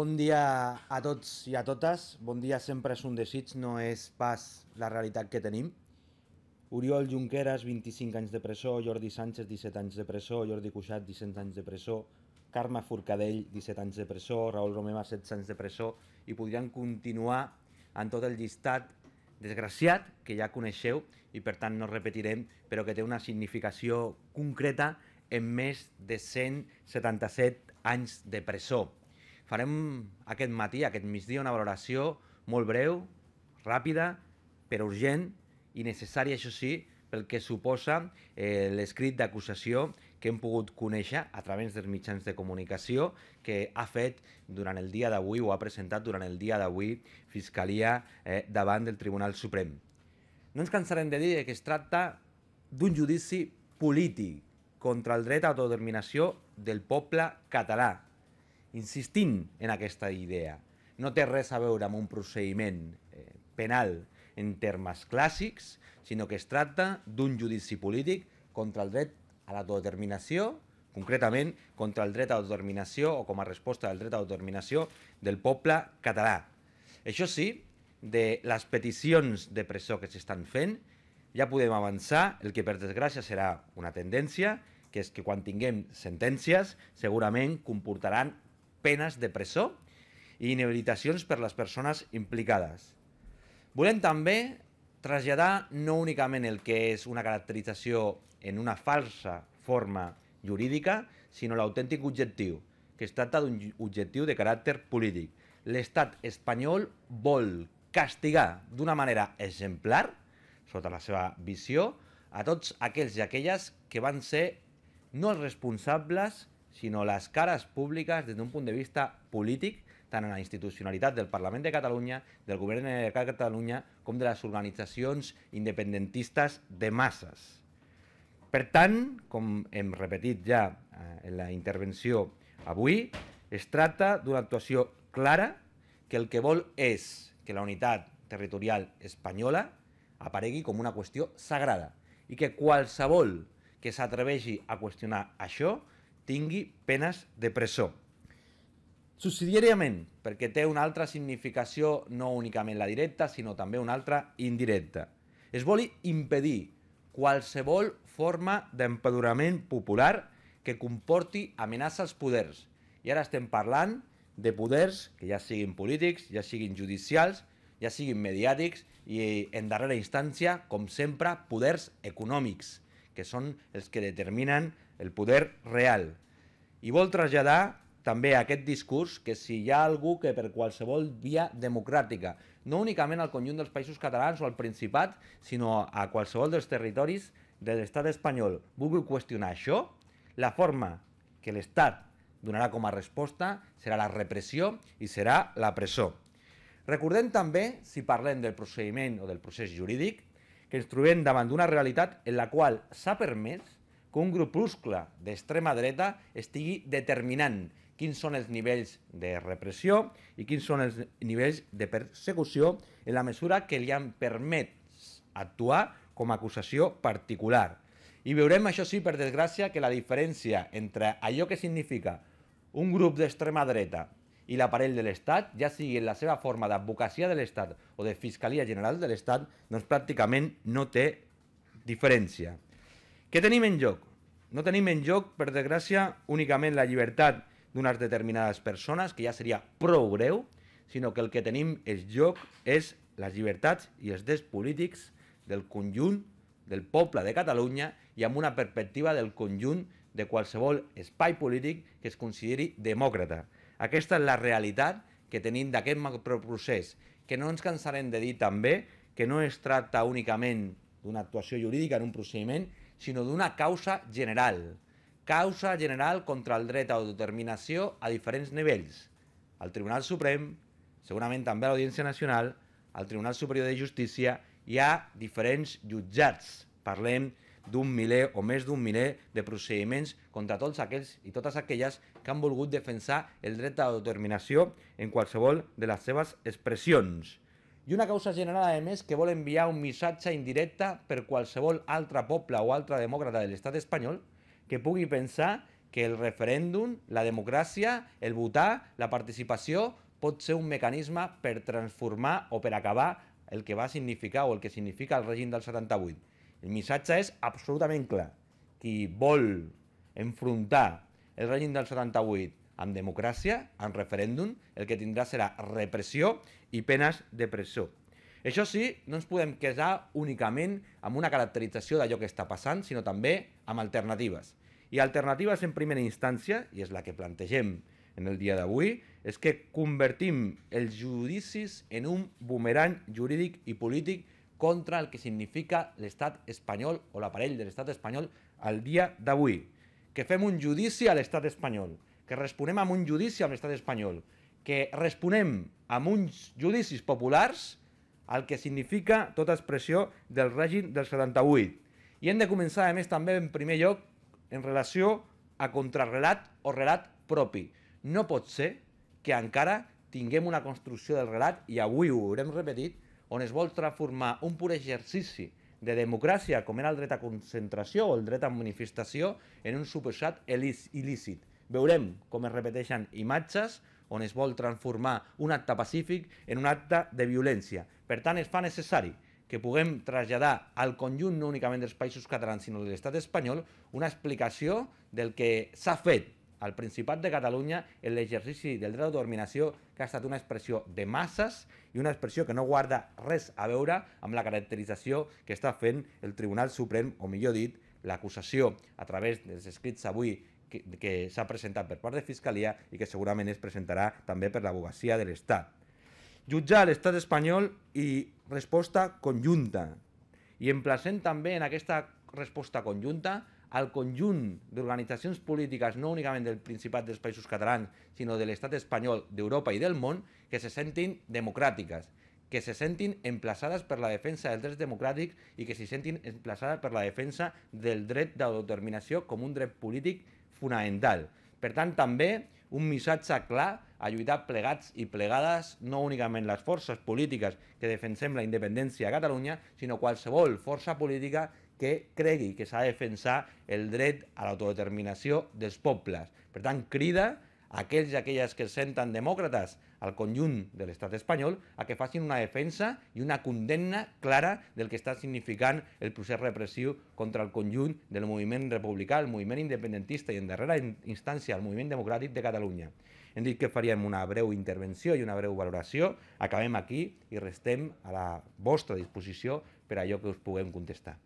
Bon dia a tots i a totes. Bon dia sempre és un desig, no és pas la realitat que tenim. Oriol Junqueras, 25 anys de presó, Jordi Sánchez, 17 anys de presó, Jordi Cuixat, 17 anys de presó, Carme Forcadell, 17 anys de presó, Raül Romeva, 16 anys de presó, i podrien continuar en tot el llistat desgraciat, que ja coneixeu, i per tant no repetirem, però que té una significació concreta en més de 177 anys de presó farem aquest matí, aquest migdia, una valoració molt breu, ràpida, però urgent i necessària, això sí, pel que suposa eh, l'escrit d'acusació que hem pogut conèixer a través dels mitjans de comunicació que ha fet durant el dia d'avui o ha presentat durant el dia d'avui Fiscalia eh, davant del Tribunal Suprem. No ens cansarem de dir que es tracta d'un judici polític contra el dret a autodeterminació del poble català, insistint en aquesta idea. No té res a veure amb un procediment eh, penal en termes clàssics, sinó que es tracta d'un judici polític contra el dret a l'autodeterminació, concretament contra el dret a l'autodeterminació o com a resposta al dret a l'autodeterminació del poble català. Això sí, de les peticions de presó que s'estan fent, ja podem avançar el que per desgràcia serà una tendència, que és que quan tinguem sentències segurament comportaran penes de presó i inhabilitacions per les persones implicades. Volem també traslladar no únicament el que és una caracterització en una falsa forma jurídica, sinó l'autèntic objectiu, que es tracta d'un objectiu de caràcter polític. L'estat espanyol vol castigar d'una manera exemplar, sota la seva visió, a tots aquells i aquelles que van ser no els responsables sinó les cares públiques des d'un punt de vista polític, tant en la institucionalitat del Parlament de Catalunya, del Govern de Catalunya, com de les organitzacions independentistes de masses. Per tant, com hem repetit ja eh, en la intervenció avui, es tracta d'una actuació clara que el que vol és que la unitat territorial espanyola aparegui com una qüestió sagrada i que qualsevol que s'atreveixi a qüestionar això tingui penes de presó. Subsidiàriament, perquè té una altra significació, no únicament la directa, sinó també una altra indirecta. Es vol impedir qualsevol forma d'empadurament popular que comporti amenaça als poders. I ara estem parlant de poders que ja siguin polítics, ja siguin judicials, ja siguin mediàtics i, en darrera instància, com sempre, poders econòmics, que són els que determinen el poder real. I vol traslladar també aquest discurs que si hi ha algú que per qualsevol via democràtica, no únicament al conjunt dels països catalans o al Principat, sinó a qualsevol dels territoris de l'estat espanyol, vulgui qüestionar això, la forma que l'estat donarà com a resposta serà la repressió i serà la presó. Recordem també, si parlem del procediment o del procés jurídic, que ens trobem davant d'una realitat en la qual s'ha permès que un grupuscle d'extrema dreta estigui determinant quins són els nivells de repressió i quins són els nivells de persecució en la mesura que li han permet actuar com a acusació particular. I veurem, això sí, per desgràcia, que la diferència entre allò que significa un grup d'extrema dreta i l'aparell de l'Estat, ja sigui en la seva forma d'advocacia de l'Estat o de Fiscalia General de l'Estat, doncs pràcticament no té diferència. Què tenim en joc? No tenim en joc, per desgràcia, únicament la llibertat d'unes determinades persones, que ja seria prou greu, sinó que el que tenim en joc és les llibertats i els drets polítics del conjunt del poble de Catalunya i amb una perspectiva del conjunt de qualsevol espai polític que es consideri demòcrata. Aquesta és la realitat que tenim d'aquest macroprocés, que no ens cansarem de dir també que no es tracta únicament d'una actuació jurídica en un procediment, sinó d'una causa general. Causa general contra el dret a autodeterminació a diferents nivells. Al Tribunal Suprem, segurament també a l'Audiència Nacional, al Tribunal Superior de Justícia, hi ha diferents jutjats. Parlem d'un miler o més d'un miler de procediments contra tots aquells i totes aquelles que han volgut defensar el dret a l'autodeterminació en qualsevol de les seves expressions i una causa general, a més, que vol enviar un missatge indirecte per qualsevol altre poble o altre demòcrata de l'estat espanyol que pugui pensar que el referèndum, la democràcia, el votar, la participació, pot ser un mecanisme per transformar o per acabar el que va significar o el que significa el règim del 78. El missatge és absolutament clar. Qui vol enfrontar el règim del 78 amb democràcia, amb referèndum, el que tindrà serà repressió i penes de presó. Això sí, no ens podem quedar únicament amb una caracterització d'allò que està passant, sinó també amb alternatives. I alternatives en primera instància, i és la que plantegem en el dia d'avui, és que convertim els judicis en un bumerany jurídic i polític contra el que significa l'estat espanyol o l'aparell de l'estat espanyol al dia d'avui. Que fem un judici a l'estat espanyol, que responem amb un judici amb l'estat espanyol, que responem amb uns judicis populars el que significa tota expressió del règim del 78. I hem de començar, a més, també en primer lloc en relació a contrarrelat o relat propi. No pot ser que encara tinguem una construcció del relat, i avui ho haurem repetit, on es vol transformar un pur exercici de democràcia, com era el dret a concentració o el dret a manifestació, en un suposat il·lícit veurem com es repeteixen imatges on es vol transformar un acte pacífic en un acte de violència. Per tant, es fa necessari que puguem traslladar al conjunt no únicament dels països catalans sinó de l'estat espanyol una explicació del que s'ha fet al Principat de Catalunya en l'exercici del dret d'autodeterminació que ha estat una expressió de masses i una expressió que no guarda res a veure amb la caracterització que està fent el Tribunal Suprem, o millor dit, l'acusació a través dels escrits avui que, que s'ha presentat per part de Fiscalia i que segurament es presentarà també per l'abogacia de l'Estat. Jutjar l'estat espanyol i resposta conjunta. I emplacem també en aquesta resposta conjunta al conjunt d'organitzacions polítiques, no únicament del Principat dels Països Catalans, sinó de l'estat espanyol, d'Europa i del món, que se sentin democràtiques, que se sentin emplaçades per la defensa dels drets democràtics i que se sentin emplaçades per la defensa del dret d'autodeterminació com un dret polític fonamental. Per tant, també un missatge clar a lluitar plegats i plegades, no únicament les forces polítiques que defensem la independència a Catalunya, sinó qualsevol força política que cregui que s'ha de defensar el dret a l'autodeterminació dels pobles. Per tant, crida aquells i aquelles que es senten demòcrates al conjunt de l'estat espanyol a que facin una defensa i una condemna clara del que està significant el procés repressiu contra el conjunt del moviment republicà, el moviment independentista i en darrera instància el moviment democràtic de Catalunya. Hem dit que faríem una breu intervenció i una breu valoració. Acabem aquí i restem a la vostra disposició per allò que us puguem contestar.